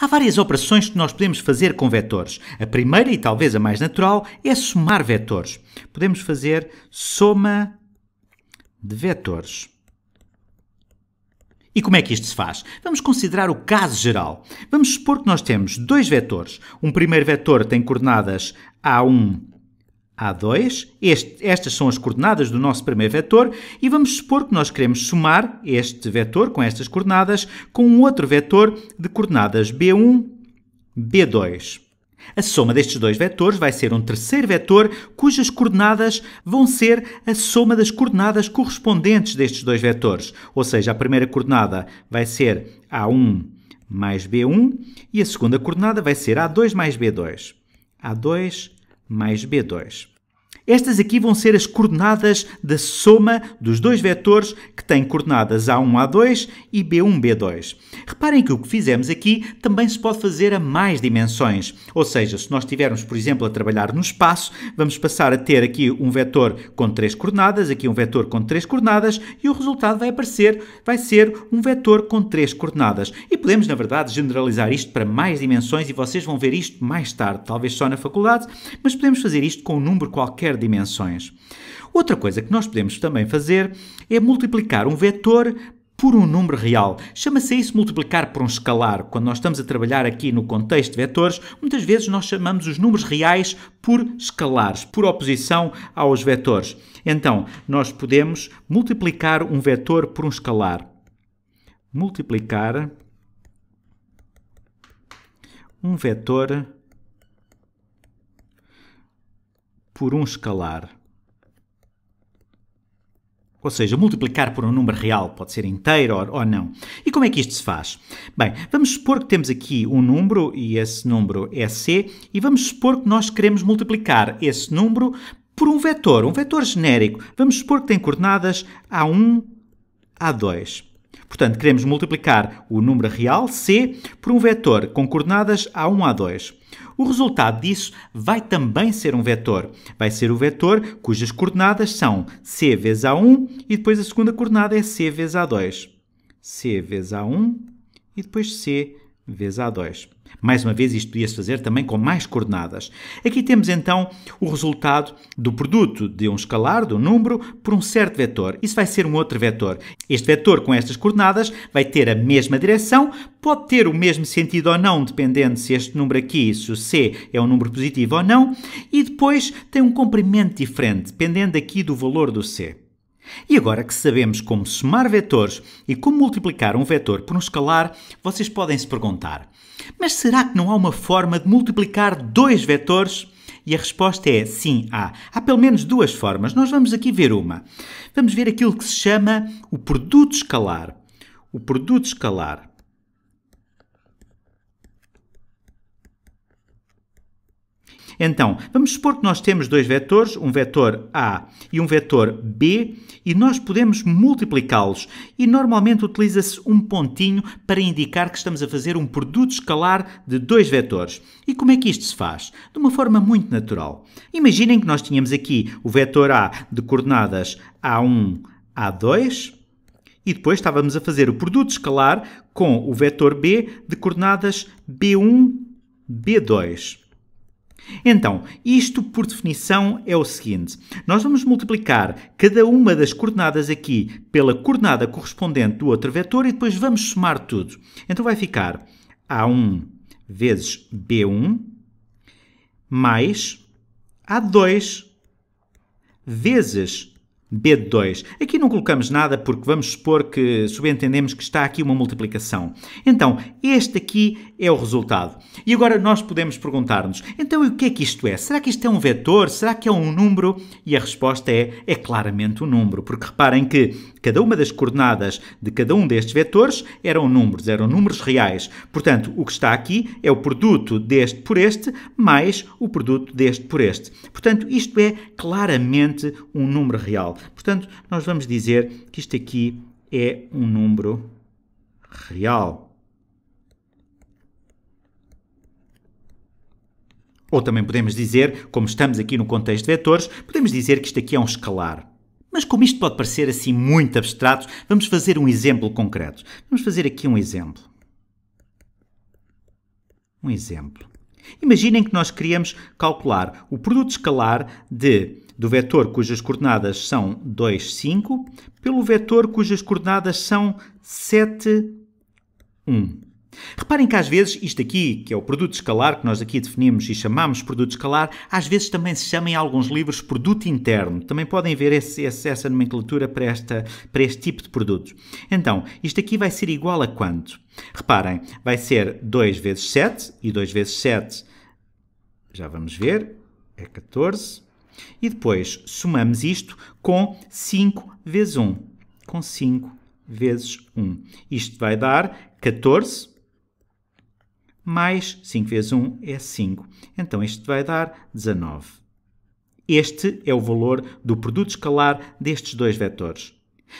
Há várias operações que nós podemos fazer com vetores. A primeira, e talvez a mais natural, é somar vetores. Podemos fazer soma de vetores. E como é que isto se faz? Vamos considerar o caso geral. Vamos supor que nós temos dois vetores. Um primeiro vetor tem coordenadas A1 a2, este, estas são as coordenadas do nosso primeiro vetor, e vamos supor que nós queremos somar este vetor com estas coordenadas com um outro vetor de coordenadas B1, B2. A soma destes dois vetores vai ser um terceiro vetor cujas coordenadas vão ser a soma das coordenadas correspondentes destes dois vetores. Ou seja, a primeira coordenada vai ser A1 mais B1 e a segunda coordenada vai ser A2 mais B2. A2 mais B2. Estas aqui vão ser as coordenadas da soma dos dois vetores que têm coordenadas A1, A2 e B1, B2. Reparem que o que fizemos aqui também se pode fazer a mais dimensões. Ou seja, se nós estivermos, por exemplo, a trabalhar no espaço, vamos passar a ter aqui um vetor com três coordenadas, aqui um vetor com três coordenadas e o resultado vai aparecer, vai ser um vetor com três coordenadas. E podemos, na verdade, generalizar isto para mais dimensões e vocês vão ver isto mais tarde, talvez só na faculdade, mas podemos fazer isto com um número qualquer dimensões. Outra coisa que nós podemos também fazer é multiplicar um vetor por um número real. Chama-se isso multiplicar por um escalar. Quando nós estamos a trabalhar aqui no contexto de vetores, muitas vezes nós chamamos os números reais por escalares, por oposição aos vetores. Então, nós podemos multiplicar um vetor por um escalar. Multiplicar um vetor por um escalar. Ou seja, multiplicar por um número real, pode ser inteiro ou não. E como é que isto se faz? Bem, vamos supor que temos aqui um número e esse número é C, e vamos supor que nós queremos multiplicar esse número por um vetor, um vetor genérico. Vamos supor que tem coordenadas A1, A2. Portanto, queremos multiplicar o número real, C, por um vetor com coordenadas A1, A2. O resultado disso vai também ser um vetor. Vai ser o vetor cujas coordenadas são C vezes A1 e depois a segunda coordenada é C vezes A2. C vezes A1 e depois C vezes A2. Mais uma vez, isto podia-se fazer também com mais coordenadas. Aqui temos então o resultado do produto de um escalar, do número, por um certo vetor. Isso vai ser um outro vetor. Este vetor com estas coordenadas vai ter a mesma direção, pode ter o mesmo sentido ou não, dependendo se este número aqui, se o C é um número positivo ou não, e depois tem um comprimento diferente, dependendo aqui do valor do C. E agora que sabemos como somar vetores e como multiplicar um vetor por um escalar, vocês podem se perguntar: mas será que não há uma forma de multiplicar dois vetores? E a resposta é sim, há. Há pelo menos duas formas. Nós vamos aqui ver uma. Vamos ver aquilo que se chama o produto escalar. O produto escalar Então, vamos supor que nós temos dois vetores, um vetor A e um vetor B, e nós podemos multiplicá-los. E normalmente utiliza-se um pontinho para indicar que estamos a fazer um produto escalar de dois vetores. E como é que isto se faz? De uma forma muito natural. Imaginem que nós tínhamos aqui o vetor A de coordenadas A1, A2, e depois estávamos a fazer o produto escalar com o vetor B de coordenadas B1, B2. Então, isto por definição é o seguinte: nós vamos multiplicar cada uma das coordenadas aqui pela coordenada correspondente do outro vetor e depois vamos somar tudo. Então vai ficar A1 vezes B1 mais A2 vezes B2. Aqui não colocamos nada porque vamos supor que subentendemos que está aqui uma multiplicação. Então, este aqui é o resultado. E agora nós podemos perguntar-nos, então o que é que isto é? Será que isto é um vetor? Será que é um número? E a resposta é, é claramente um número, porque reparem que cada uma das coordenadas de cada um destes vetores eram números, eram números reais. Portanto, o que está aqui é o produto deste por este mais o produto deste por este. Portanto, isto é claramente um número real. Portanto, nós vamos dizer que isto aqui é um número real. Ou também podemos dizer, como estamos aqui no contexto de vetores, podemos dizer que isto aqui é um escalar. Mas como isto pode parecer assim muito abstrato, vamos fazer um exemplo concreto. Vamos fazer aqui um exemplo. Um exemplo. Imaginem que nós queríamos calcular o produto escalar de do vetor cujas coordenadas são 2, 5, pelo vetor cujas coordenadas são 7, 1. Reparem que às vezes isto aqui, que é o produto escalar, que nós aqui definimos e chamamos produto escalar, às vezes também se chama em alguns livros produto interno. Também podem ver esse, essa nomenclatura para, esta, para este tipo de produto. Então, isto aqui vai ser igual a quanto? Reparem, vai ser 2 vezes 7, e 2 vezes 7, já vamos ver, é 14. E depois somamos isto com 5 vezes 1. Com 5 vezes 1. Isto vai dar 14 mais 5 vezes 1 é 5. Então este vai dar 19. Este é o valor do produto escalar destes dois vetores.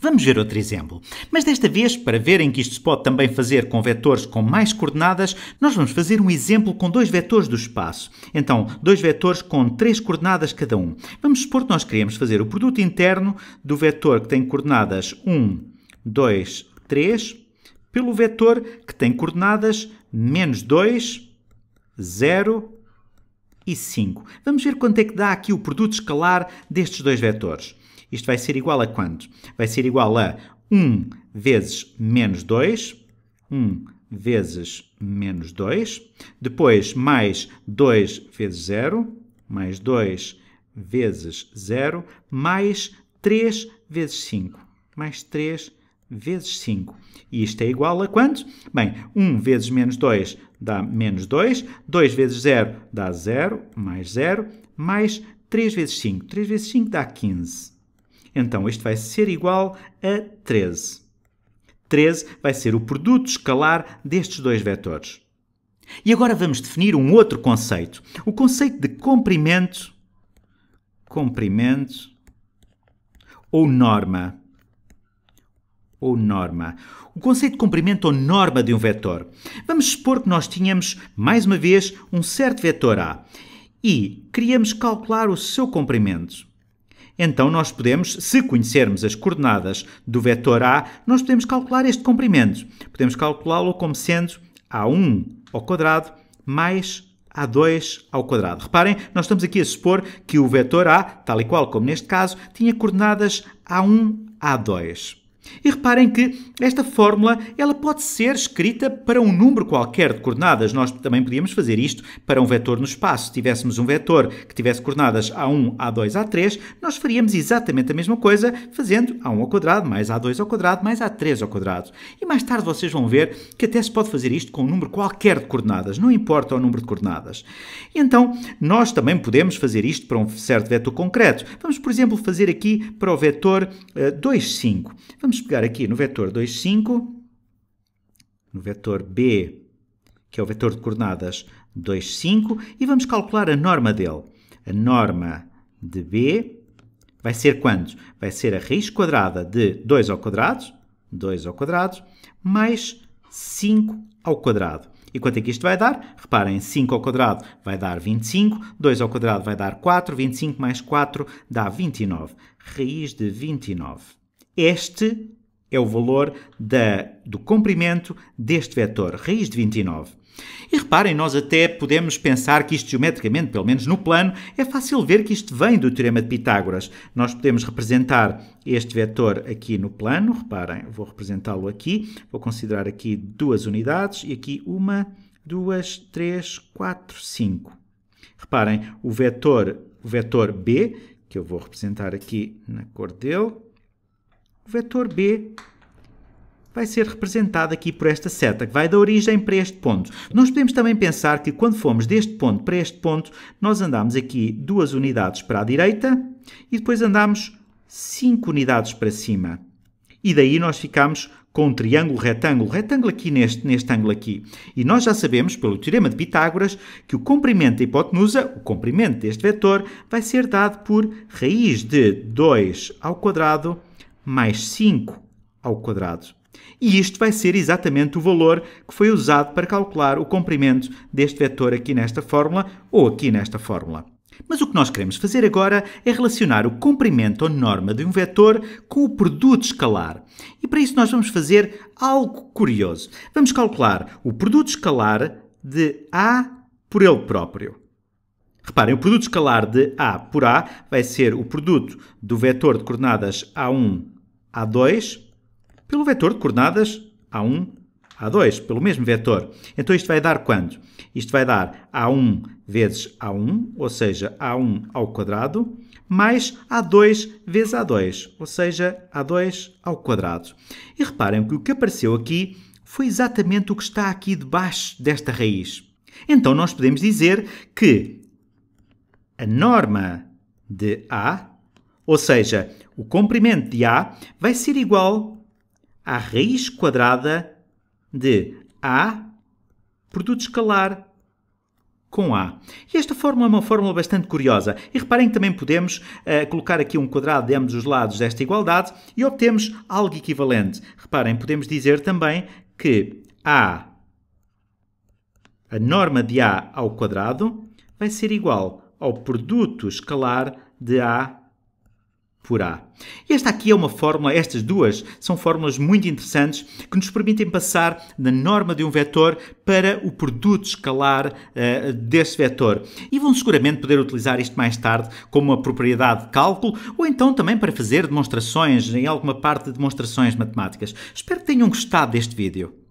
Vamos ver outro exemplo, mas desta vez, para verem que isto se pode também fazer com vetores com mais coordenadas, nós vamos fazer um exemplo com dois vetores do espaço. Então, dois vetores com três coordenadas cada um. Vamos supor que nós queremos fazer o produto interno do vetor que tem coordenadas 1, 2, 3, pelo vetor que tem coordenadas menos 2, 0 e 5. Vamos ver quanto é que dá aqui o produto escalar destes dois vetores. Isto vai ser igual a quanto? Vai ser igual a 1 vezes menos 2, 1 vezes menos 2, depois mais 2 vezes 0, mais 2 vezes 0, mais 3 vezes 5, mais 3 vezes vezes 5. E isto é igual a quanto? Bem, 1 vezes menos 2 dá menos 2, 2 vezes 0 dá 0, mais 0, mais 3 vezes 5. 3 vezes 5 dá 15. Então, isto vai ser igual a 13. 13 vai ser o produto escalar destes dois vetores. E agora vamos definir um outro conceito. O conceito de comprimento, comprimento ou norma ou norma. O conceito de comprimento ou norma de um vetor. Vamos supor que nós tínhamos, mais uma vez, um certo vetor A e queríamos calcular o seu comprimento. Então nós podemos, se conhecermos as coordenadas do vetor A, nós podemos calcular este comprimento. Podemos calculá-lo como sendo A1 ao quadrado mais a2 ao quadrado. Reparem, nós estamos aqui a supor que o vetor A, tal e qual como neste caso, tinha coordenadas A1, A2. E reparem que esta fórmula ela pode ser escrita para um número qualquer de coordenadas. Nós também podíamos fazer isto para um vetor no espaço. Se tivéssemos um vetor que tivesse coordenadas A1, A2, A3, nós faríamos exatamente a mesma coisa fazendo A1 ao quadrado mais A2 ao quadrado mais A3 ao quadrado. E mais tarde vocês vão ver que até se pode fazer isto com um número qualquer de coordenadas, não importa o número de coordenadas. E então, nós também podemos fazer isto para um certo vetor concreto. Vamos, por exemplo, fazer aqui para o vetor uh, 2, 5. Vamos Vamos pegar aqui no vetor 2, 5, no vetor B, que é o vetor de coordenadas 2, 5, e vamos calcular a norma dele. A norma de B vai ser quanto? Vai ser a raiz quadrada de 2 ao quadrado, 2 ao quadrado, mais 5 ao quadrado. E quanto é que isto vai dar? Reparem, 5 ao quadrado vai dar 25, 2 ao quadrado vai dar 4, 25 mais 4 dá 29. Raiz de 29. Este é o valor da, do comprimento deste vetor, raiz de 29. E reparem, nós até podemos pensar que isto geometricamente, pelo menos no plano, é fácil ver que isto vem do Teorema de Pitágoras. Nós podemos representar este vetor aqui no plano, reparem, vou representá-lo aqui, vou considerar aqui duas unidades e aqui uma, duas, três, quatro, cinco. Reparem, o vetor, o vetor B, que eu vou representar aqui na cor dele, o vetor B vai ser representado aqui por esta seta, que vai da origem para este ponto. Nós podemos também pensar que quando fomos deste ponto para este ponto, nós andamos aqui duas unidades para a direita e depois andamos cinco unidades para cima. E daí nós ficamos com um triângulo retângulo, retângulo aqui neste, neste ângulo aqui. E nós já sabemos, pelo teorema de Pitágoras, que o comprimento da hipotenusa, o comprimento deste vetor, vai ser dado por raiz de 2 ao quadrado mais 5 ao quadrado. E isto vai ser exatamente o valor que foi usado para calcular o comprimento deste vetor aqui nesta fórmula ou aqui nesta fórmula. Mas o que nós queremos fazer agora é relacionar o comprimento ou norma de um vetor com o produto escalar. E para isso nós vamos fazer algo curioso. Vamos calcular o produto escalar de A por ele próprio. Reparem, o produto escalar de A por A vai ser o produto do vetor de coordenadas A1 a2 pelo vetor de coordenadas A1, A2, pelo mesmo vetor. Então isto vai dar quanto? Isto vai dar A1 vezes A1, ou seja, A1 ao quadrado, mais A2 vezes A2, ou seja, A2 ao quadrado. E reparem que o que apareceu aqui foi exatamente o que está aqui debaixo desta raiz. Então nós podemos dizer que a norma de A ou seja, o comprimento de A vai ser igual à raiz quadrada de A produto escalar com A. E esta fórmula é uma fórmula bastante curiosa. E reparem que também podemos uh, colocar aqui um quadrado de ambos os lados desta igualdade e obtemos algo equivalente. Reparem, podemos dizer também que A, a norma de A ao quadrado, vai ser igual ao produto escalar de A por A. E esta aqui é uma fórmula, estas duas são fórmulas muito interessantes que nos permitem passar da norma de um vetor para o produto escalar uh, desse vetor. E vão seguramente poder utilizar isto mais tarde como uma propriedade de cálculo ou então também para fazer demonstrações, em alguma parte de demonstrações matemáticas. Espero que tenham gostado deste vídeo.